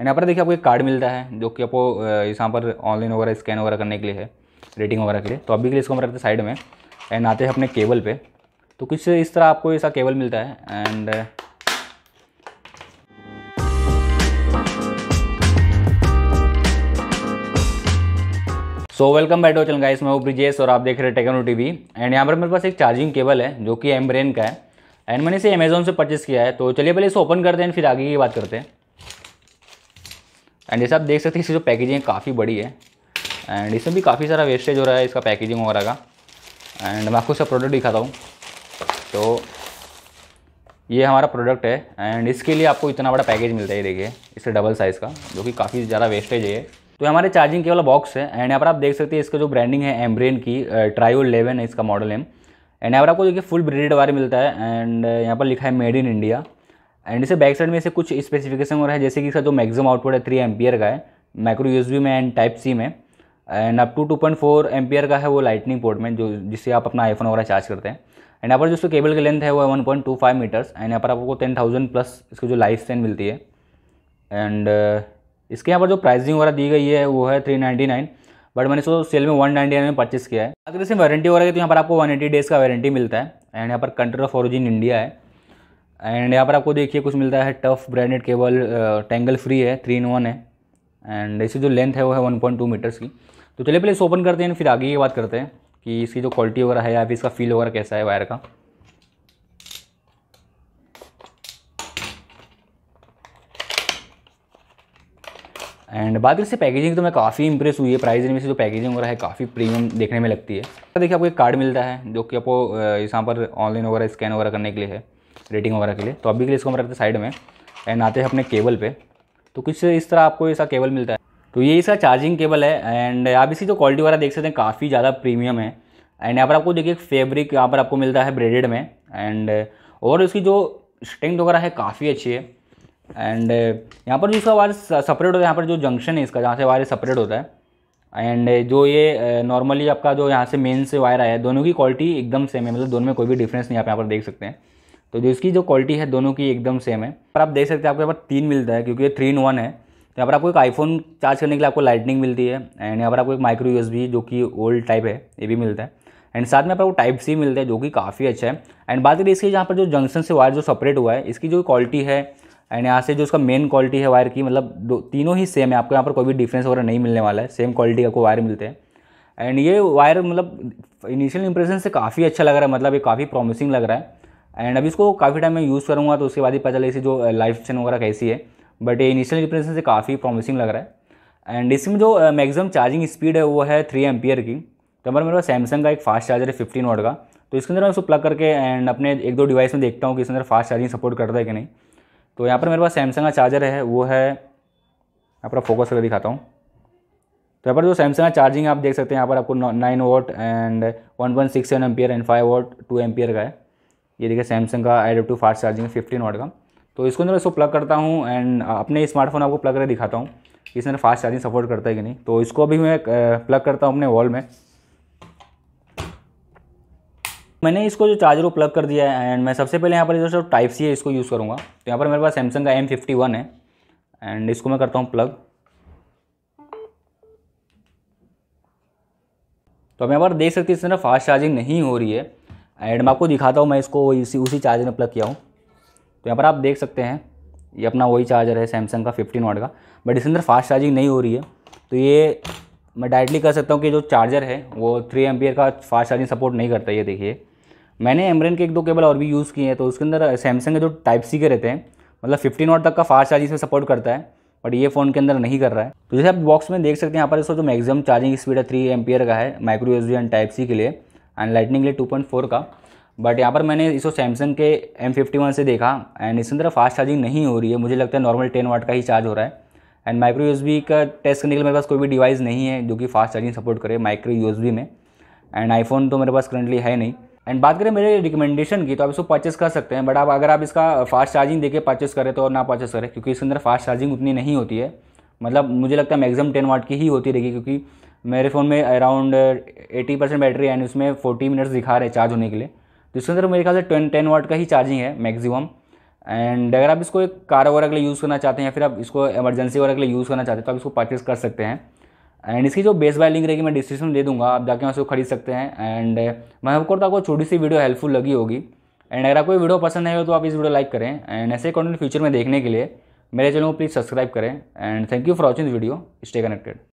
and यहाँ पर देखिए आपको एक कार्ड मिलता है जो कि आपको यहाँ पर ऑनलाइन वगैरह स्कैन वगैरह करने के लिए है रेटिंग वगैरह के लिए तो अभी के लिए इसको हम रखते हैं साइड में एंड आते हैं अपने केबल पे तो कुछ इस तरह आपको ऐसा केबल मिलता है and so welcome back to channel guys मैं ब्रिजेश और आप देख रहे हैं टेक्नो टीवी एंड यहाँ पर मेरे पास एक चार्जिंग केबल है जो कि एम ब्रेन का है एंड मैंने इसे अमेजोन से परचेस किया है तो चलिए पहले इसे ओपन करते हैं फिर आगे की बात करते हैं एंड जैसे आप देख सकते हैं इसकी जो पैकेजिंग काफ़ी बड़ी है एंड इसमें भी काफ़ी सारा वेस्टेज हो रहा है इसका पैकेजिंग वगैरह का एंड मैं आपको इसका प्रोडक्ट दिखाता हूँ तो ये हमारा प्रोडक्ट है एंड इसके लिए आपको इतना बड़ा पैकेज मिलता है देखिए इससे डबल साइज़ का जो कि काफ़ी ज़्यादा वेस्टेज है तो हमारे चार्जिंग केवल बॉक्स है एंड यहाँ पर आप देख सकते हैं इसका जो ब्रांडिंग है एम्ब्रेन की ट्रायो इलेवन है इसका मॉडल है एंड यहाँ पर आपको देखिए फुल ब्रेडेड वायर मिलता है एंड यहाँ पर लिखा है मेड इन इंडिया एंड इसे बैक साइड में इसे कुछ स्पेसिफिकेशन हो रहा है जैसे कि इसका जो मैक्सिमम आउटपुट है थ्री एम्पियर का है माइक्रो यूएसबी में एंड टाइप सी में and up to two point four ampere का है वो लाइटनिंग पोर्ट में जो जिससे आप अपना आईफोन वगैरह चार्ज करते हैं एंड यहाँ पर जो इसका केबल की लेंथ है वो है one point two five metres and यहाँ पर आपको टेन थाउजेंड प्लस इसकी जो लाइफ स्टैंड मिलती है एंड uh, इसके यहाँ पर जो प्राइसिंग वगैरह दी गई है वो है थ्री नाइन्टी नाइन बट मैंने इसको सेल में वन नाइन्टी नाइन में परचेस किया है अगर इसमें वारंटी वगैरह की तो यहाँ पर आपको वन एटी डेज़ का वारंटी मिलता है एंड यहाँ पर कंट्री ऑफ ऑरिजिन इंडिया है एंड यहाँ पर आपको देखिए कुछ मिलता है tough branded cable tangle free है थ्री इन वन है एंड इसकी जो लेंथ है वो है वन पॉइंट टू मीटर्स की तो चलिए पहले इसे ओपन करते हैं फिर आगे की बात करते हैं कि इसकी जो क्वालिटी वगैरह है या फिर इसका फील वगैरह कैसा है वायर का एंड बाद इससे पैकेजिंग तो मैं काफ़ी इंप्रेस हुई है प्राइस में से जो पैकेजिंग वगैरह है काफ़ी प्रीमियम देखने में लगती है देखिए आपको एक कार्ड मिलता है जो कि आपको यहाँ पर ऑनलाइन वगैरह स्कैन वगैरह करने के लिए है रेटिंग वगैरह के लिए तो अभी के लिए इसको हम रखते हैं साइड में एंड आते हैं अपने केबल पे तो कुछ इस तरह आपको ऐसा केबल मिलता है तो ये इसका चार्जिंग केबल है एंड आप इसकी जो क्वालिटी वगैरह देख सकते हैं काफ़ी ज़्यादा प्रीमियम है एंड यहाँ पर आपको देखिए फेब्रिक यहाँ पर आपको मिलता है ब्रेडेड में एंड और इसकी जो स्ट्रेंथ वगैरह है काफ़ी अच्छी है एंड यहाँ पर जो इसका वायर सेपरेट होता है यहाँ पर जो जंक्शन है इसका जहाँ से वायर सेपरेट होता है एंड जो ये नॉर्मली आपका जो यहाँ से मेन से वायर आया है दोनों की क्वालिटी एकदम सेम है मतलब दोनों में कोई भी डिफरेंस नहीं आप यहाँ पर देख सकते हैं तो जो इसकी जो क्वालिटी है दोनों की एकदम सेम है पर आप देख सकते हैं आपके पर तीन मिलता है क्योंकि ये थ्री इन वन है तो यहाँ पर आपको एक आईफोन चार्ज करने के लिए आपको लाइटनिंग मिलती है एंड यहाँ पर आपको एक माइक्रो यूएसबी जो कि ओल्ड टाइप है ये भी मिलता है एंड साथ में आपको टाइप सी मिलता है जो कि काफ़ी अच्छा है एंड बात करिए इसके यहाँ पर जो जंक्शन से वायर जो सेपरेट हुआ है इसकी जो क्वालिटी है एंड यहाँ से जो उसका मेन क्वालिटी है वायर की मतलब दो तीनों ही सेम है आपको यहाँ पर कोई भी डिफरेंस वगैरह नहीं मिलने वाला है सेम क्वालिटी का वायर मिलते हैं एंड ये वायर मतलब इनिशियल इंप्रेशन से काफ़ी अच्छा लग रहा है मतलब ये काफ़ी प्रॉमिसिंग लग रहा है एंड अभी इसको काफ़ी टाइम मैं यूज़ करूँगा तो उसके बाद ही पता चले इसकी जो लाइफ स्टेन वगैरह कैसी है बट ये इनिशियल इंप्रेशन से काफ़ी प्रॉमिसिंग लग रहा है एंड इसमें जो मैक्सिमम चार्जिंग स्पीड है वो है थ्री एम्पियर की तो मेरे पास सैमसंग का एक फास्ट चार्जर है फिफ्टीन वोट का तो इसके अंदर मैं उसको प्लग करके एंड अपने एक दो डिवाइस में देखता हूँ कि इसके अंदर फास्ट चार्जिंग सपोर्ट करता है कि नहीं तो यहाँ पर मेरे पास सैमसंग का चार्जर है वो है यहाँ पर फोकस करके दिखाता हूँ तो यहाँ पर जो सैमसंग का चार्जिंग आप देख सकते हैं यहाँ पर आपको nine watt and one point six seven ampere and five watt two ampere का है ये देखिए सैमसंग का एडेप्टिव फास्ट चार्जिंग है फिफ्टीन वाट का तो इसको अंदर इसको प्लग करता हूँ एंड अपने स्मार्टफोन आपको प्लग करके दिखाता हूँ कि इसमें फास्ट चार्जिंग सपोर्ट करता है कि नहीं तो इसको अभी मैं प्लग करता हूँ अपने वॉल में मैंने इसको जो चार्जर को प्लग कर दिया है एंड मैं सबसे पहले यहाँ पर जो टाइप सी है इसको यूज़ करूँगा तो यहाँ पर मेरे पास सैमसंग का एम फिफ्टी वन है एंड इसको मैं करता हूँ प्लग तो अब यहाँ पर देख सकते हैं इस तरह फास्ट चार्जिंग नहीं हो रही है एंड मैं आपको दिखाता हूँ मैं इसको इसी उसी चार्जर में प्लग किया हूँ तो यहाँ पर आप देख सकते हैं ये अपना वही चार्जर है सैमसंग का फिफ्टीन वाट का बट इसके अंदर फास्ट चार्जिंग नहीं हो रही है तो ये मैं डायरेक्टली कह सकता हूँ कि जो चार्जर है वो थ्री एम का फास्ट चार्जिंग सपोर्ट नहीं करता ये देखिए मैंने एमरन के एक दो केबल और भी यूज़ किए हैं तो उसके अंदर सैमसंग के जो टाइप सी के रहते हैं मतलब फिफ्टीन वाट तक का फास्ट चार्जिंग इसमें सपोर्ट करता है बट ये फ़ोन के अंदर नहीं कर रहा है तो जैसे आप बॉक्स में देख सकते हैं यहाँ पर इसका जो मैक्सिमम चार्जिंग स्पीड है थ्री एम का है micro S and type C के लिए एंड लाइटनिंग के लिए टू पॉइंट फोर का बट यहाँ पर मैंने इसको सैमसंग के एम फिफ्टी वन से देखा एंड इसके अंदर फास्ट चार्जिंग नहीं हो रही है मुझे लगता है नॉर्मल टेन वाट का ही चार्ज हो रहा है एंड माइक्रो यूएसबी का टेस्ट करने के लिए मेरे पास कोई भी डिवाइस नहीं है जो कि फास्ट चार्जिंग सपोर्ट करे माइक्रो यूएसबी में एंड आईफोन तो मेरे पास करंटली है नहीं एंड बात करें मेरे रिकमेंडेशन की तो आप इसको परचेस कर सकते हैं बट आप अगर आप इसका फास्ट चार्जिंग देके परचेस करें तो ना परचेस करें क्योंकि इसके अंदर फास्ट चार्जिंग उतनी नहीं होती है मतलब मुझे लगता है मैक्सिमम टेन वाट की ही होती रहेगी क्योंकि मेरे फ़ोन में around eighty percent battery and उसमें फोर्टी मिनट्स दिखा रहे चार्ज होने के लिए तो इसके अंदर मेरे ख्याल से टेन वाट का ही चार्जिंग है मैक्सिमम एंड अगर आप इसको एक कार वगैरह के लिए यूज़ करना चाहते हैं या फिर आप इसको एमरजेंसी वगैरह के लिए यूज़ करना चाहते हैं तो आप इसको परचेज़ कर सकते हैं एंड इसकी जो बेस बाय लिंक रहेगी मैं डिस्क्रिप्शन दे दूंगा आप जाके वहाँ से खरीद सकते हैं एंड मैं आपको तो आपको छोटी सी वीडियो हेल्पफुल लगी होगी एंड अगर आपको वीडियो पसंद है तो आप इस वीडियो लाइक करें एंड ऐसे कॉन्टेंट फ्यूचर में देखने के लिए मेरे चैनल को प्लीज़ सब्सक्राइब करें and thank you for watching this video stay connected